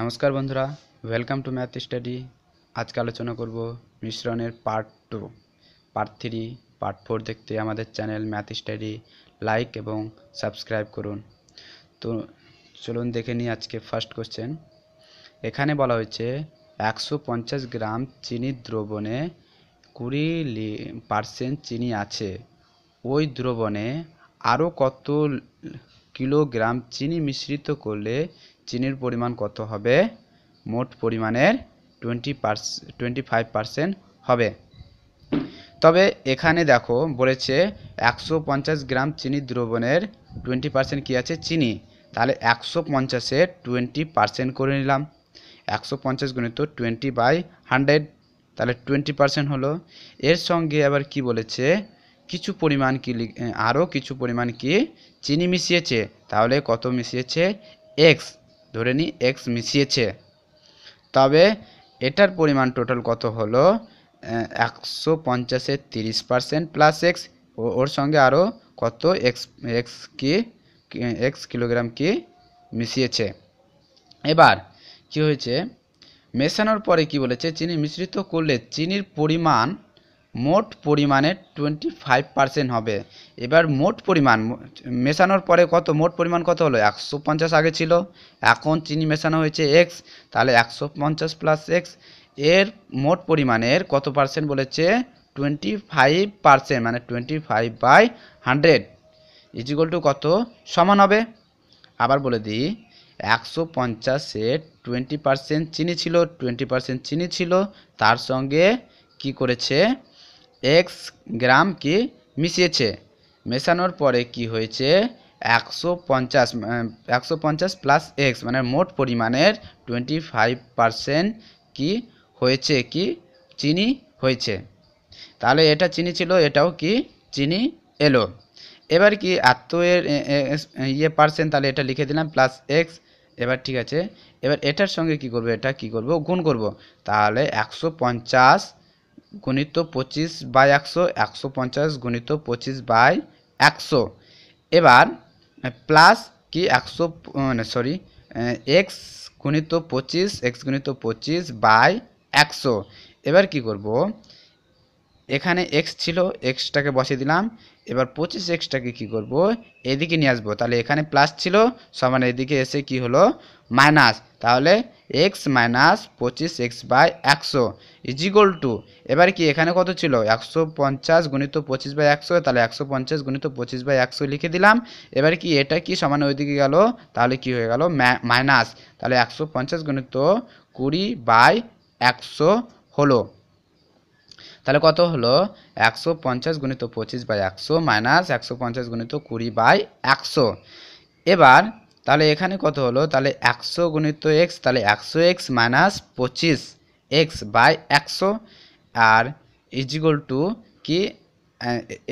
নমস্কার বন্ধুরা welcome to math study আজকে আলোচনা করব মিশ্রণের part two part three part four দেখতে আমাদের চ্যানেল ম্যাথ স্টাডি লাইক এবং সাবস্ক্রাইব করুন তো চলুন দেখে নিই আজকে ফার্স্ট কোশ্চেন এখানে বলা হয়েছে একশো গ্রাম চিনি দ্রবণে কুড়ি পার্সেন্ট চিনি আছে ওই দ্রবণে আরও কত কিলোগ্রাম চিনি মিশ্রিত করলে চিনির পরিমাণ কত হবে মোট পরিমাণের twenty per twenty five percent হবে তবে এখানে দেখো বলেছে একশো পঞ্চাশ গ্রাম চিনি দ্রবণের টোয়েন্টি পার্সেন্ট কী আছে চিনি তাহলে একশো পঞ্চাশে টোয়েন্টি পার্সেন্ট করে নিলাম একশো পঞ্চাশ গণিত টোয়েন্টি বাই হান্ড্রেড তাহলে টোয়েন্টি পার্সেন্ট হলো এর সঙ্গে আবার কি বলেছে কিছু পরিমাণ কি আরও কিছু পরিমাণ কি চিনি মিশিয়েছে তাহলে কত মিশিয়েছে এক্স ধরে নিই এক্স মিশিয়েছে তবে এটার পরিমাণ টোটাল কত হলো একশো পঞ্চাশের তিরিশ পার্সেন্ট প্লাস এক্স ওর সঙ্গে আরও কত এক্স এক্স কি এক্স কিলোগ্রাম কি মিশিয়েছে এবার কি হয়েছে মেশানোর পরে কি বলেছে চিনি মিশ্রিত করলে চিনির পরিমাণ মোট পরিমাণের টোয়েন্টি ফাইভ পার্সেন্ট হবে এবার মোট পরিমাণ মেশানোর পরে কত মোট পরিমাণ কত হলো একশো পঞ্চাশ আগে ছিল এখন চিনি মেশানো হয়েছে এক্স তাহলে একশো পঞ্চাশ প্লাস এক্স এর মোট পরিমাণের কত পার্সেন্ট বলেছে টোয়েন্টি ফাইভ পার্সেন্ট মানে twenty five by hundred equal to কত সমান হবে আবার বলে দিই একশো পঞ্চাশে টোয়েন্টি পার্সেন্ট চিনি ছিল টোয়েন্টি পার্সেন্ট চিনি ছিল তার সঙ্গে কি করেছে এক্স গ্রাম কি মিশিয়েছে মেশানোর পরে কি হয়েছে একশো পঞ্চাশ একশো পঞ্চাশ প্লাস এক্স মানে মোট পরিমাণের টোয়েন্টি ফাইভ পারসেন্ট কি হয়েছে কি চিনি হয়েছে তাহলে এটা চিনি ছিল এটাও কি চিনি এলো এবার কি এত এর ইয়ে পার্সেন্ট তাহলে এটা লিখে দিলাম প্লাস এক্স এবার ঠিক আছে এবার এটার সঙ্গে কি করব এটা কি করবো গুণ করব তাহলে একশো পঞ্চাশ গণিত পঁচিশ বাই একশো একশো পঞ্চাশ গণিত পঁচিশ বাই একশো এবার প্লাস কি একশো সরি এক্স গণিত পঁচিশ এক্স গণিত পঁচিশ বাই একশো এবার কি করব এখানে এক্স ছিল এক্সটাকে বসিয়ে দিলাম এবার পঁচিশ এক্সটাকে কী করব এদিকে নিয়ে আসবো তাহলে এখানে প্লাস ছিল সমান এদিকে এসে কি হলো মাইনাস তাহলে এক্স মাইনাস পঁচিশ এক্স বাই একশো ইজিকোল টু এবার কি এখানে কত ছিল একশো পঞ্চাশ গুণিত পঁচিশ বাই একশো তাহলে একশো পঞ্চাশ গুণিত পঁচিশ বাই একশো লিখে দিলাম এবার কি এটা কি সমান ওইদিকে গেল তাহলে কি হয়ে গেল মাইনাস তাহলে একশো পঞ্চাশ গুণিত কুড়ি বাই একশো হলো তাহলে কত হলো একশো পঞ্চাশ গুণিত পঁচিশ বাই একশো মাইনাস একশো পঞ্চাশ গুণিত কুড়ি বাই একশো এবার তাহলে এখানে কত হলো তাহলে একশো গুণিত এক্স তাহলে একশো এক্স মাইনাস পঁচিশ এক্স বাই একশো আর ইজিকল টু কি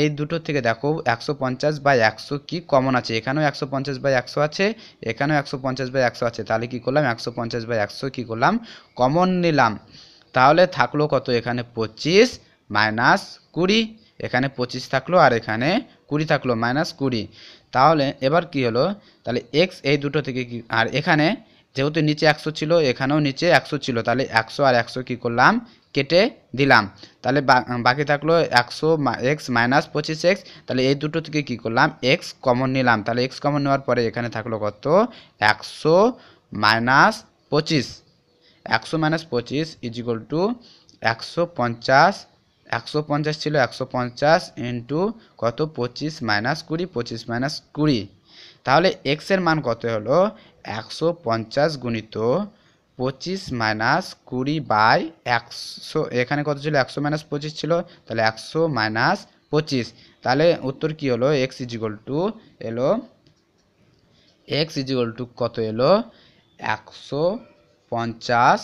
এই দুটো থেকে দেখো একশো পঞ্চাশ বাই একশো কি কমন আছে এখানেও একশো পঞ্চাশ বাই একশো আছে এখানেও একশো পঞ্চাশ বাই একশো আছে তাহলে কি করলাম একশো পঞ্চাশ বাই একশো কী করলাম কমন নিলাম তাহলে থাকলো কত এখানে পঁচিশ মাইনাস কুড়ি এখানে পঁচিশ থাকলো আর এখানে কুড়ি থাকলো মাইনাস কুড়ি তাহলে এবার কি হলো তাহলে এক্স এই দুটো থেকে কি আর এখানে যেহেতু নিচে একশো ছিল এখানেও নিচে একশো ছিল তাহলে একশো আর একশো কী করলাম কেটে দিলাম তাহলে বাকি থাকলো একশো এক্স মাইনাস পঁচিশ এক্স তাহলে এই দুটো থেকে কী করলাম এক্স কমন নিলাম তাহলে এক্স কমন নেওয়ার পরে এখানে থাকলো কত একশো মাইনাস পঁচিশ একশো মাইনাস পঁচিশ ইজিকল টু একশো পঞ্চাশ একশো পঞ্চাশ ছিল একশো পঞ্চাশ ইন্টু কত পঁচিশ মাইনাস কুড়ি পঁচিশ মাইনাস কুড়ি তাহলে এক্সের মান কত হলো একশো পঞ্চাশ গুণিত পঁচিশ মাইনাস কুড়ি বাই একশো এখানে কত ছিল একশো মাইনাস পঁচিশ ছিল তাহলে একশো মাইনাস পঁচিশ তাহলে উত্তর কি হলো এক্স ইজিকল টু এলো এক্স ইজিকল টু কত এলো একশো পঞ্চাশ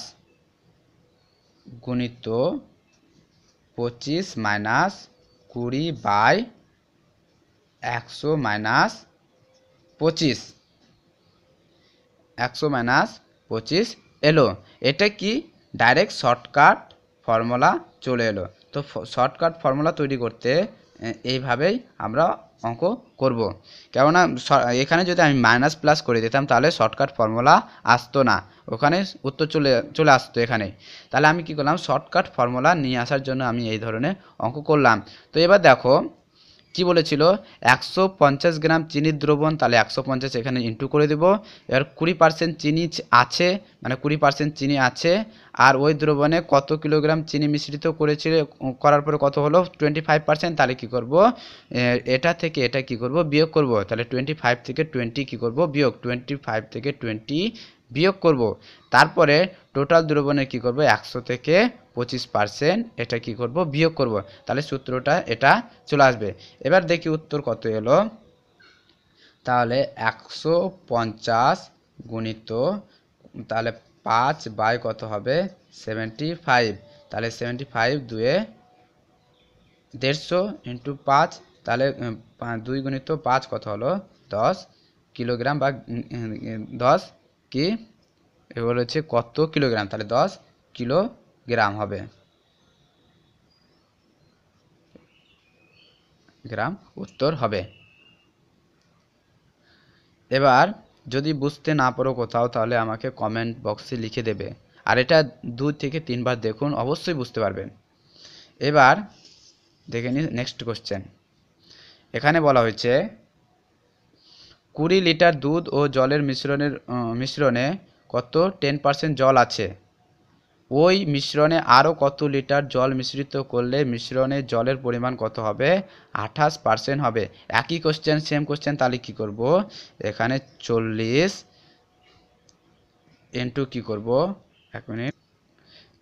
গুণিত পঁচিশ মাইনাস কুড়ি বাই একশো মাইনাস পঁচিশ একশো মাইনাস পঁচিশ এলো এটা কি ডাইরেক্ট শর্টকাট ফর্মুলা চলে এলো তো শর্টকাট ফর্মুলা তৈরি করতে এইভাবেই আমরা অঙ্ক করব কেননা এখানে যদি আমি মাইনাস প্লাস করে দিতাম তাহলে শর্টকাট ফর্মুলা আসতো না ওখানে উত্তর চলে চলে আসতো এখানে তাহলে আমি কি করলাম শর্টকাট ফর্মুলা নিয়ে আসার জন্য আমি এই ধরনের অঙ্ক করলাম তো এবার দেখো কি বলেছিল একশো পঞ্চাশ গ্রাম চিনির দ্রবণ তাহলে একশো পঞ্চাশ এখানে ইন্টু করে দেব এবার কুড়ি পার্সেন্ট চিনি আছে মানে কুড়ি পার্সেন্ট চিনি আছে আর ওই দ্রবণে কত কিলোগ্রাম চিনি মিশ্রিত করেছিল করার পরে কত হলো টোয়েন্টি ফাইভ পার্সেন্ট তাহলে কী করব এটা থেকে এটা কি করব বিয়োগ করব তাহলে টোয়েন্টি ফাইভ থেকে টোয়েন্টি কী করব বিয়োগ টোয়েন্টি ফাইভ থেকে টোয়েন্টি বিয়োগ করব। তারপরে টোটাল দ্রবণের কি করব একশো থেকে পঁচিশ পার্সেন্ট এটা কি করব বিয়োগ করব। তাহলে সূত্রটা এটা চলে আসবে এবার দেখি উত্তর কত এলো তাহলে একশো পঞ্চাশ গুণিত তাহলে পাঁচ বাই কত হবে সেভেন্টি ফাইভ তাহলে সেভেন্টি ফাইভ দুয়ে দেড়শো ইন্টু পাঁচ তাহলে দুই গুণিত পাঁচ কত হলো দশ কিলোগ্রাম বা দশ কি এবার হচ্ছে কত কিলোগ্রাম তাহলে দশ কিলোগ্রাম হবে গ্রাম উত্তর হবে এবার যদি বুঝতে না পারো কোথাও তাহলে আমাকে কমেন্ট বক্সে লিখে দেবে আর এটা দু থেকে তিনবার দেখুন অবশ্যই বুঝতে পারবেন এবার দেখে নিন নেক্সট কোশ্চেন এখানে বলা হয়েছে কুড়ি লিটার দুধ ও জলের মিশ্রণের মিশ্রণে কত টেন পার্সেন্ট জল আছে ওই মিশ্রণে আরও কত লিটার জল মিশ্রিত করলে মিশ্রণে জলের পরিমাণ কত হবে আঠাশ পার্সেন্ট হবে একই কোশ্চেন সেম কোশ্চেন তাহলে কী করব এখানে চল্লিশ ইন্টু কী করবো এক মিনিট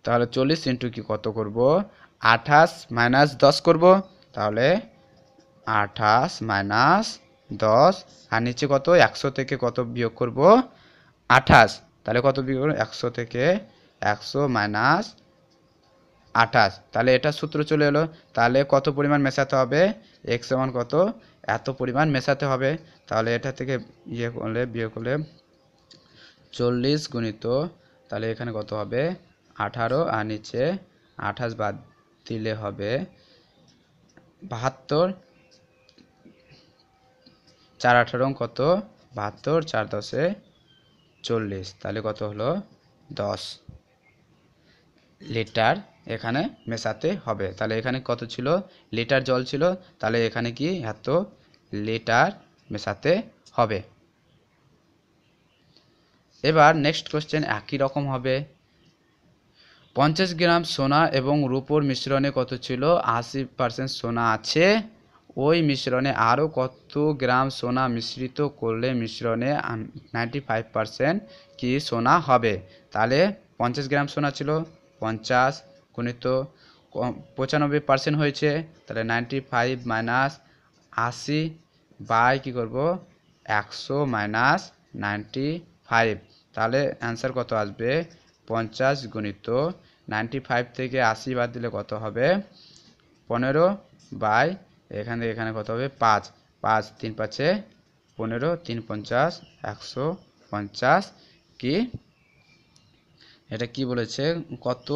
তাহলে চল্লিশ ইন্টু কি কত করব আঠাশ মাইনাস দশ করবো তাহলে আঠাশ মাইনাস দশ আর নিচে কত একশো থেকে কত বিয়োগ করব আঠাশ তাহলে কত বিয়োগ করবো একশো থেকে একশো মাইনাস আঠাশ তাহলে এটা সূত্র চলে এলো তাহলে কত পরিমাণ মেশাতে হবে এক্স এমন কত এত পরিমাণ মেশাতে হবে তাহলে এটা থেকে ইয়ে করলে বিয়ে করলে চল্লিশ গুণিত তাহলে এখানে কত হবে আঠারো আর নিচে আঠাশ বাদ দিলে হবে বাহাত্তর চার আঠারো কত বাহাত্তর চার দশে চল্লিশ তাহলে কত হলো দশ লিটার এখানে মেশাতে হবে তাহলে এখানে কত ছিল লিটার জল ছিল তাহলে এখানে কি এত লিটার মেশাতে হবে এবার নেক্সট কোশ্চেন একই রকম হবে পঞ্চাশ গ্রাম সোনা এবং রূপোর মিশ্রণে কত ছিল আশি পার্সেন্ট সোনা আছে ওই মিশ্রণে আরও কত গ্রাম সোনা মিশ্রিত করলে মিশ্রণে নাইনটি ফাইভ পারসেন্ট কি সোনা হবে তাহলে পঞ্চাশ গ্রাম সোনা ছিল পঞ্চাশ গণিত পঁচানব্বই পার্সেন্ট হয়েছে তাহলে নাইনটি ফাইভ মাইনাস আশি বাই কী করবো একশো মাইনাস নাইনটি ফাইভ তাহলে অ্যান্সার কত আসবে পঞ্চাশ গণিত নাইনটি ফাইভ থেকে আশি বাদ দিলে কত হবে পনেরো বাই এখান থেকে এখানে কত হবে পাঁচ পাঁচ তিন পাঁচে পনেরো তিন পঞ্চাশ একশো পঞ্চাশ কি এটা কি বলেছে কত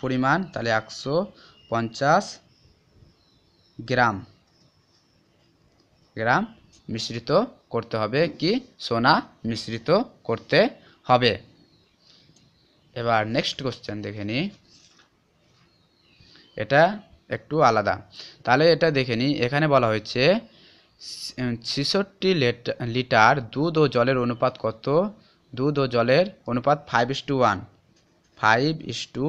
পরিমাণ তাহলে একশো পঞ্চাশ গ্রাম গ্রাম মিশ্রিত করতে হবে কি সোনা মিশ্রিত করতে হবে এবার নেক্সট কোশ্চেন দেখে নিই এটা একটু আলাদা তাহলে এটা দেখে নিই এখানে বলা হয়েছে ছেষট্টি লিটার দুধ ও জলের অনুপাত কত দুধ ও জলের অনুপাত five is to one five is to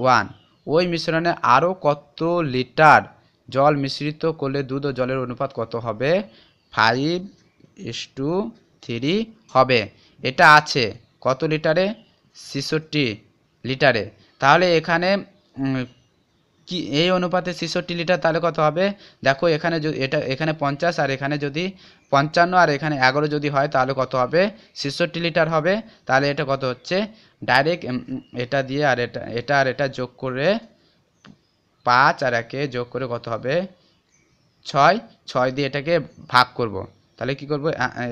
one ওই মিশ্রণে আরও কত লিটার জল মিশ্রিত করলে দুধ ও জলের অনুপাত কত হবে ফাইভ ইস টু থ্রি হবে এটা আছে কত লিটারে ছেষট্টি লিটারে তাহলে এখানে কি এই অনুপাতে ছেষট্টি লিটার তাহলে কত হবে দেখো এখানে এটা এখানে পঞ্চাশ আর এখানে যদি পঞ্চান্ন আর এখানে এগারো যদি হয় তাহলে কত হবে ছেষট্টি লিটার হবে তাহলে এটা কত হচ্ছে ডাইরেক্ট এটা দিয়ে আর এটা এটা আর এটা যোগ করে পাঁচ আর একে যোগ করে কত হবে ছয় ছয় দিয়ে এটাকে ভাগ করব। তাহলে কি করব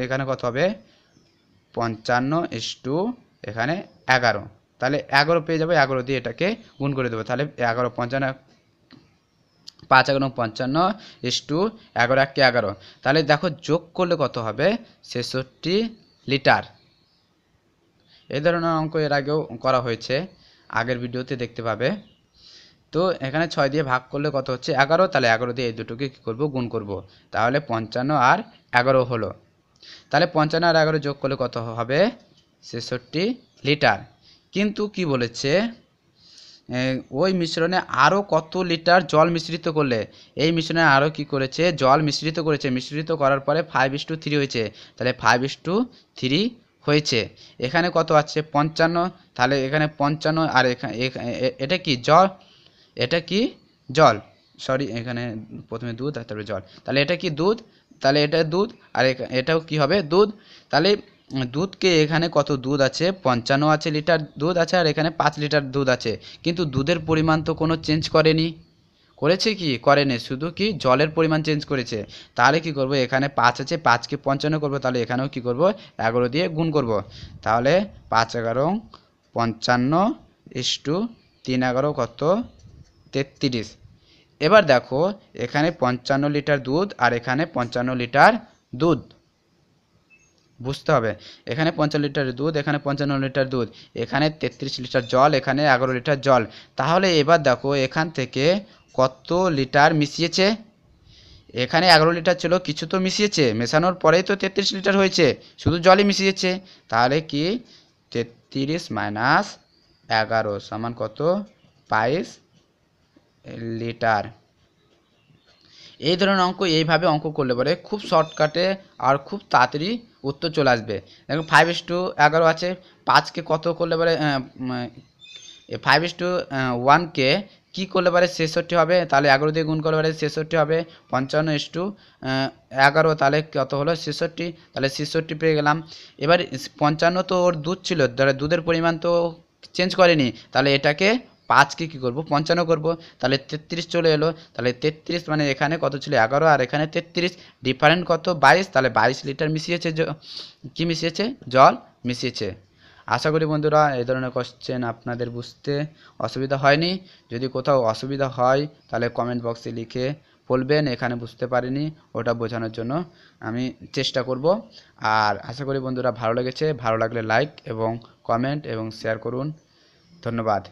এখানে কত হবে পঞ্চান্ন ইস টু এখানে এগারো তাহলে এগারো পেয়ে যাবো এগারো দিয়ে এটাকে গুণ করে দেবো তাহলে এগারো পঞ্চান্ন পাঁচ এগারো পঞ্চান্ন এস টু এগারো একটি এগারো তাহলে দেখো যোগ করলে কত হবে ছেষট্টি লিটার এই ধরনের অঙ্ক এর আগেও করা হয়েছে আগের ভিডিওতে দেখতে পাবে তো এখানে ছয় দিয়ে ভাগ করলে কত হচ্ছে এগারো তাহলে এগারো দিয়ে এই দুটোকে কী করবো গুণ করব। তাহলে পঞ্চান্ন আর এগারো হলো তাহলে পঞ্চান্ন আর এগারো যোগ করলে কত হবে ছেষট্টি লিটার কিন্তু কি বলেছে ওই মিশ্রণে আরও কত লিটার জল মিশ্রিত করলে এই মিশ্রণে আরও কি করেছে জল মিশ্রিত করেছে মিশ্রিত করার পরে ফাইভ ইস টু থ্রি হয়েছে তাহলে ফাইভ ইস টু থ্রি হয়েছে এখানে কত আছে পঞ্চান্ন তাহলে এখানে পঞ্চান্ন আর এখানে এটা কি জল এটা কি জল সরি এখানে প্রথমে দুধ আর তারপরে জল তাহলে এটা কি দুধ তাহলে এটা দুধ আর এটাও কি হবে দুধ তাহলে দুধকে এখানে কত দুধ আছে পঞ্চান্ন আছে লিটার দুধ আছে আর এখানে পাঁচ লিটার দুধ আছে কিন্তু দুধের পরিমাণ তো কোনো চেঞ্জ করেনি করেছে কি করেনি শুধু কি জলের পরিমাণ চেঞ্জ করেছে তাহলে কি করব এখানে পাঁচ আছে পাঁচকে পঞ্চান্ন করব তাহলে এখানেও কি করব এগারো দিয়ে গুণ করব তাহলে পাঁচ এগারো পঞ্চান্ন ইস টু তিন এগারো কত তেত্রিশ এবার দেখো এখানে পঞ্চান্ন লিটার দুধ আর এখানে পঞ্চান্ন লিটার দুধ বুঝতে হবে এখানে পঞ্চাশ লিটার দুধ এখানে পঞ্চান্ন লিটার দুধ এখানে তেত্রিশ লিটার জল এখানে এগারো লিটার জল তাহলে এবার দেখো এখান থেকে কত লিটার মিশিয়েছে এখানে এগারো লিটার ছিল কিছু তো মিশিয়েছে মেশানোর পরেই তো তেত্রিশ লিটার হয়েছে শুধু জলই মিশিয়েছে তাহলে কি তেত্রিশ মাইনাস এগারো সমান কত বাইশ লিটার এই ধরনের অঙ্ক এইভাবে অঙ্ক করলে পরে খুব শর্টকাটে আর খুব তাড়াতাড়ি উত্তর চলে আসবে দেখুন ফাইভ ইস টু এগারো আছে পাঁচকে কত করলে পারে ফাইভ ইস টু ওয়ানকে কী করলে পারে ছেষট্টি হবে তাহলে এগারো দিয়ে গুণ করলে পারে ছেষট্টি হবে পঞ্চান্ন ইস টু এগারো তাহলে কত হলো ছেষট্টি তাহলে ছেষট্টি পেয়ে গেলাম এবার পঞ্চান্ন তো ওর দুধ ছিল ধরে দুধের পরিমাণ তো চেঞ্জ করেনি তাহলে এটাকে পাঁচকে কী করব পঞ্চান্ন করব তাহলে তেত্রিশ চলে এলো তাহলে তেত্রিশ মানে এখানে কত ছিল এগারো আর এখানে তেত্রিশ ডিফারেন্ট কত বাইশ তাহলে বাইশ লিটার মিশিয়েছে কি মিশিয়েছে জল মিশিয়েছে আশা করি বন্ধুরা এই ধরনের কোশ্চেন আপনাদের বুঝতে অসুবিধা হয়নি যদি কোথাও অসুবিধা হয় তাহলে কমেন্ট বক্সে লিখে বলবেন এখানে বুঝতে পারিনি ওটা বোঝানোর জন্য আমি চেষ্টা করব আর আশা করি বন্ধুরা ভালো লেগেছে ভালো লাগলে লাইক এবং কমেন্ট এবং শেয়ার করুন ধন্যবাদ